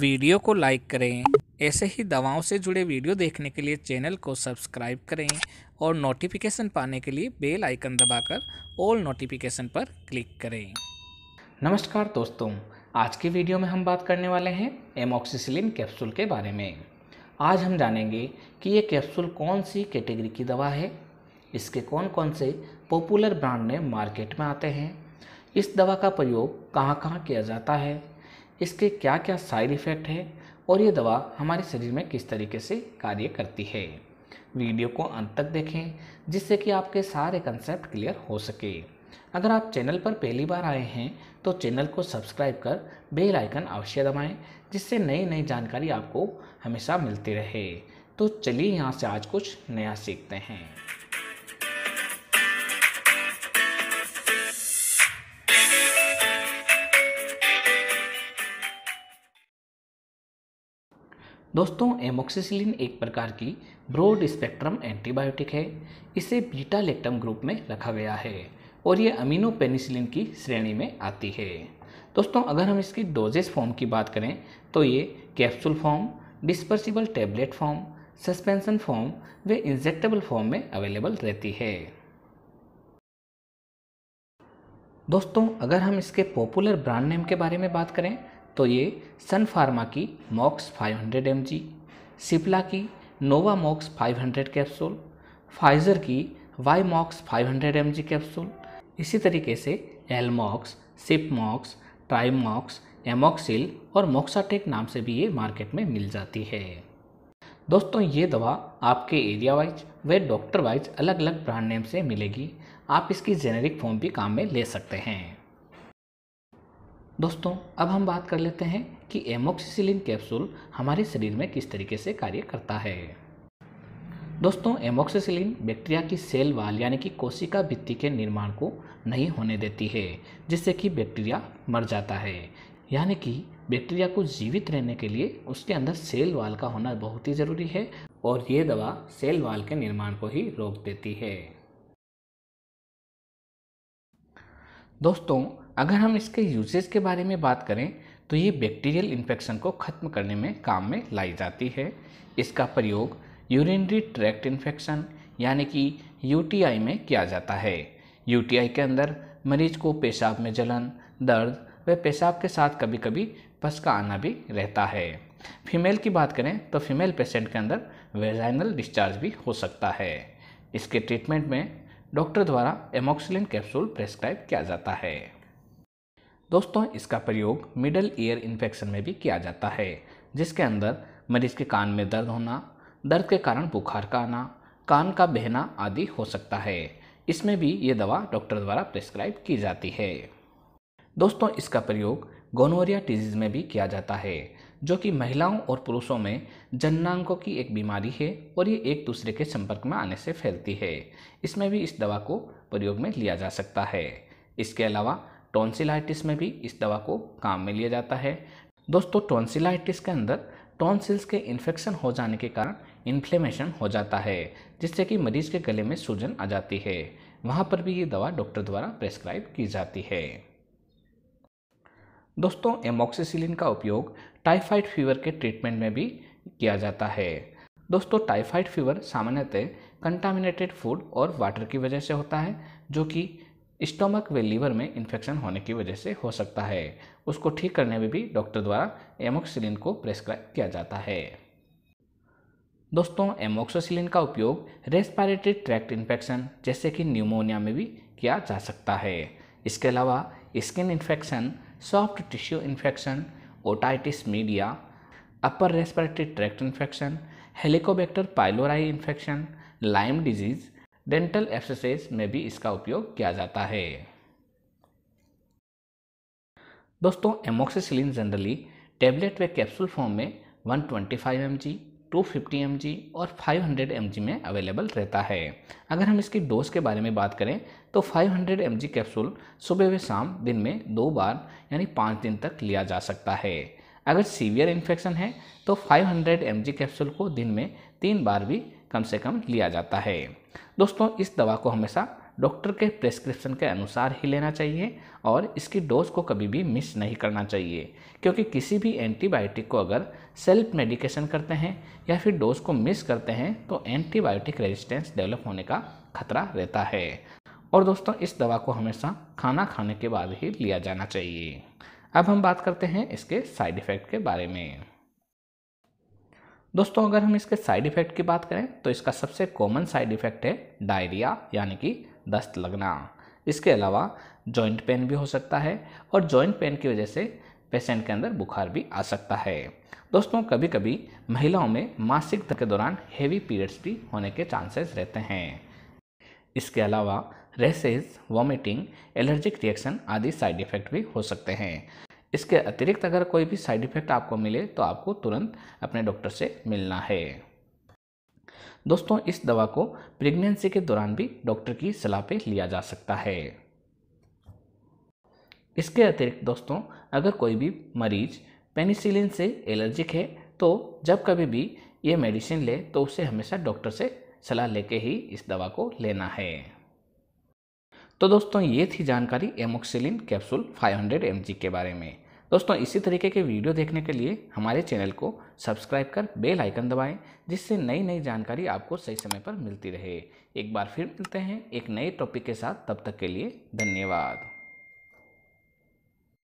video को like करें ऐसे ही दवाओं से जुड़े वीडियो देखने के लिए चैनल को सब्सक्राइब करें और नोटिफिकेशन पाने के लिए बेल आइकन दबाकर ऑल नोटिफिकेशन पर क्लिक करें नमस्कार दोस्तों आज की वीडियो में हम बात करने वाले हैं एमोक्सिसिलिन कैप्सूल के बारे में आज हम जानेंगे कि ये कैप्सूल कौन सी कैटेगरी की दवा है इसके कौन कौन से पॉपुलर ब्रांड ने मार्केट में आते हैं इस दवा का प्रयोग कहाँ कहाँ किया जाता है इसके क्या क्या साइड इफ़ेक्ट है और ये दवा हमारे शरीर में किस तरीके से कार्य करती है वीडियो को अंत तक देखें जिससे कि आपके सारे कंसेप्ट क्लियर हो सके अगर आप चैनल पर पहली बार आए हैं तो चैनल को सब्सक्राइब कर बेल आइकन अवश्य दबाएं जिससे नई नई जानकारी आपको हमेशा मिलती रहे तो चलिए यहाँ से आज कुछ नया सीखते हैं दोस्तों एमोक्सिसिलिन एक प्रकार की ब्रॉड स्पेक्ट्रम एंटीबायोटिक है इसे बीटा लेक्टम ग्रुप में रखा गया है और ये अमीनो पेनिसिलिन की श्रेणी में आती है दोस्तों अगर हम इसकी डोजेस फॉर्म की बात करें तो ये capsule form dispersible tablet form suspension form व इंजेक्टेबल फॉर्म में अवेलेबल रहती है दोस्तों अगर हम इसके पॉपुलर ब्रांड नेम के बारे में बात करें तो ये सन फार्मा की मॉक्स 500 हंड्रेड सिप्ला की नोवा मॉक्स 500 कैप्सूल फाइजर की वाई मॉक्स 500 हंड्रेड कैप्सूल इसी तरीके से एलमॉक्स सिपमॉक्स ट्राइमॉक्स एमोक्सिल और मोक्साटेक नाम से भी ये मार्केट में मिल जाती है दोस्तों ये दवा आपके एरिया वाइज व डॉक्टर वाइज अलग अलग ब्रांड नेम से मिलेगी आप इसकी जेनेरिक फॉर्म भी काम में ले सकते हैं दोस्तों अब हम बात कर लेते हैं कि एमोक्सिसिलिन कैप्सूल हमारे शरीर में किस तरीके से कार्य करता है दोस्तों एमोक्सिसिलिन बैक्टीरिया की सेल वाल यानी कि कोशिका भित्ति के निर्माण को नहीं होने देती है जिससे कि बैक्टीरिया मर जाता है यानी कि बैक्टीरिया को जीवित रहने के लिए उसके अंदर सेल वाल का होना बहुत ही ज़रूरी है और ये दवा सेल वाल के निर्माण को ही रोक देती है दोस्तों अगर हम इसके यूजेज के बारे में बात करें तो ये बैक्टीरियल इन्फेक्शन को ख़त्म करने में काम में लाई जाती है इसका प्रयोग यूरिनरी ट्रैक्ट इन्फेक्शन यानी कि यू में किया जाता है यू के अंदर मरीज को पेशाब में जलन दर्द व पेशाब के साथ कभी कभी पस का आना भी रहता है फीमेल की बात करें तो फीमेल पेशेंट के अंदर वेजाइनल डिस्चार्ज भी हो सकता है इसके ट्रीटमेंट में डॉक्टर द्वारा एमोक्सिलिन कैप्सूल प्रेस्क्राइब किया जाता है दोस्तों इसका प्रयोग मिडल ईयर इन्फेक्शन में भी किया जाता है जिसके अंदर मरीज के कान में दर्द होना दर्द के कारण बुखार का आना कान का बहना आदि हो सकता है इसमें भी ये दवा डॉक्टर द्वारा प्रेस्क्राइब की जाती है दोस्तों इसका प्रयोग गोनोरिया डिजीज़ में भी किया जाता है जो कि महिलाओं और पुरुषों में जननांगों की एक बीमारी है और ये एक दूसरे के संपर्क में आने से फैलती है इसमें भी इस दवा को प्रयोग में लिया जा सकता है इसके अलावा टॉन्सिलाइटिस में भी इस दवा को काम में लिया जाता है दोस्तों टॉन्सिलाइटिस के अंदर टॉन्सिल्स के इन्फेक्शन हो जाने के कारण इन्फ्लेमेशन हो जाता है जिससे कि मरीज के गले में सूजन आ जाती है वहाँ पर भी ये दवा डॉक्टर द्वारा प्रेस्क्राइब की जाती है दोस्तों एमोक्सीसिलिन का उपयोग टाइफाइड फीवर के ट्रीटमेंट में भी किया जाता है दोस्तों टाइफाइड फीवर सामान्यतः कंटामिनेटेड फूड और वाटर की वजह से होता है जो कि स्टोमक व लीवर में इन्फेक्शन होने की वजह से हो सकता है उसको ठीक करने में भी डॉक्टर द्वारा एमोक्सिलिन को प्रेस्क्राइब किया जाता है दोस्तों एमोक्सोसिलिन का उपयोग रेस्पायरेटरी ट्रैक्ट इन्फेक्शन जैसे कि न्यूमोनिया में भी किया जा सकता है इसके अलावा skin infection soft tissue infection otitis media upper respiratory tract infection Helicobacter pylori infection Lyme disease dental exercise में भी इसका उपयोग किया जाता है दोस्तों एमोक्सिसिलिन जनरली टेबलेट व कैप्सूल फॉर्म में 125 twenty five M G two fifty और 500 हंड्रेड में अवेलेबल रहता है अगर हम इसकी डोज के बारे में बात करें तो 500 हंड्रेड कैप्सूल सुबह व शाम दिन में दो बार यानी पाँच दिन तक लिया जा सकता है अगर सीवियर इन्फेक्शन है तो 500 हंड्रेड कैप्सूल को दिन में तीन बार भी कम से कम लिया जाता है दोस्तों इस दवा को हमेशा डॉक्टर के प्रेस्क्रिप्शन के अनुसार ही लेना चाहिए और इसकी डोज को कभी भी मिस नहीं करना चाहिए क्योंकि किसी भी एंटीबायोटिक को अगर सेल्फ मेडिकेशन करते हैं या फिर डोज को मिस करते हैं तो एंटीबायोटिक रेजिस्टेंस डेवलप होने का खतरा रहता है और दोस्तों इस दवा को हमेशा खाना खाने के बाद ही लिया जाना चाहिए अब हम बात करते हैं इसके साइड इफ़ेक्ट के बारे में दोस्तों अगर हम इसके साइड इफ़ेक्ट की बात करें तो इसका सबसे कॉमन साइड इफ़ेक्ट है डायरिया यानी कि दस्त लगना इसके अलावा जॉइंट पेन भी हो सकता है और जॉइंट पेन की वजह से पेशेंट के अंदर बुखार भी आ सकता है दोस्तों कभी कभी महिलाओं में मासिक के दौरान हेवी पीरियड्स भी होने के चांसेस रहते हैं इसके अलावा रेसेज वॉमिटिंग एलर्जिक रिएक्शन आदि साइड इफ़ेक्ट भी हो सकते हैं इसके अतिरिक्त अगर कोई भी साइड इफ़ेक्ट आपको मिले तो आपको तुरंत अपने डॉक्टर से मिलना है दोस्तों इस दवा को प्रेगनेंसी के दौरान भी डॉक्टर की सलाह पे लिया जा सकता है इसके अतिरिक्त दोस्तों अगर कोई भी मरीज पेनिसिलिन से एलर्जिक है तो जब कभी भी ये मेडिसिन ले तो उसे हमेशा डॉक्टर से सलाह लेके ही इस दवा को लेना है तो दोस्तों ये थी जानकारी एमोक्सिलिन कैप्सूल 500 mg के बारे में दोस्तों इसी तरीके के वीडियो देखने के लिए हमारे चैनल को सब्सक्राइब कर बेल आइकन दबाएं जिससे नई नई जानकारी आपको सही समय पर मिलती रहे एक बार फिर मिलते हैं एक नए टॉपिक के साथ तब तक के लिए धन्यवाद